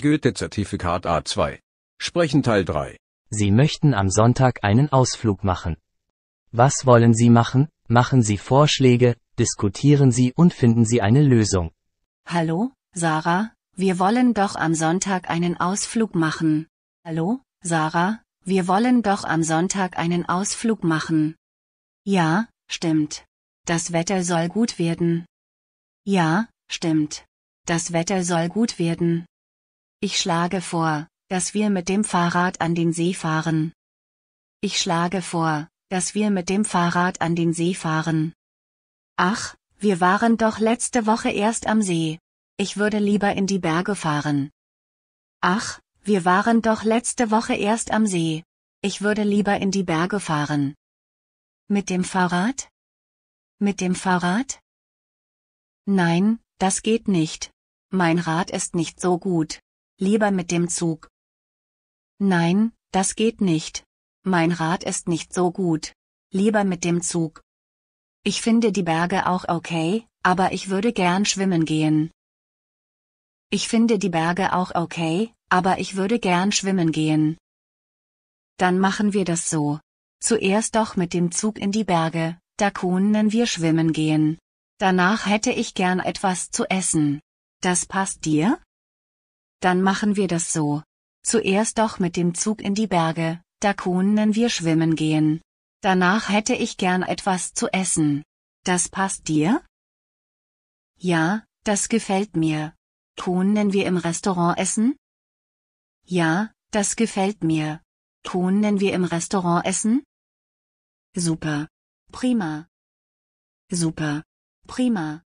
Goethe-Zertifikat A2. Sprechen Teil 3. Sie möchten am Sonntag einen Ausflug machen. Was wollen Sie machen? Machen Sie Vorschläge, diskutieren Sie und finden Sie eine Lösung. Hallo, Sarah, wir wollen doch am Sonntag einen Ausflug machen. Hallo, Sarah, wir wollen doch am Sonntag einen Ausflug machen. Ja, stimmt. Das Wetter soll gut werden. Ja, stimmt. Das Wetter soll gut werden. Ich schlage vor, dass wir mit dem Fahrrad an den See fahren. Ich schlage vor, dass wir mit dem Fahrrad an den See fahren. Ach, wir waren doch letzte Woche erst am See. Ich würde lieber in die Berge fahren. Ach, wir waren doch letzte Woche erst am See. Ich würde lieber in die Berge fahren. Mit dem Fahrrad? Mit dem Fahrrad? Nein, das geht nicht. Mein Rad ist nicht so gut lieber mit dem Zug. Nein, das geht nicht. Mein Rad ist nicht so gut. Lieber mit dem Zug. Ich finde die Berge auch okay, aber ich würde gern schwimmen gehen. Ich finde die Berge auch okay, aber ich würde gern schwimmen gehen. Dann machen wir das so. Zuerst doch mit dem Zug in die Berge, da können wir schwimmen gehen. Danach hätte ich gern etwas zu essen. Das passt dir? Dann machen wir das so. Zuerst doch mit dem Zug in die Berge, da können wir schwimmen gehen. Danach hätte ich gern etwas zu essen. Das passt dir? Ja, das gefällt mir. Können wir im Restaurant essen? Ja, das gefällt mir. Können wir im Restaurant essen? Super. Prima. Super. Prima.